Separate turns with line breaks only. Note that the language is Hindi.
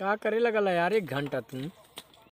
क्या करे लगा ला यार एक घंटा तू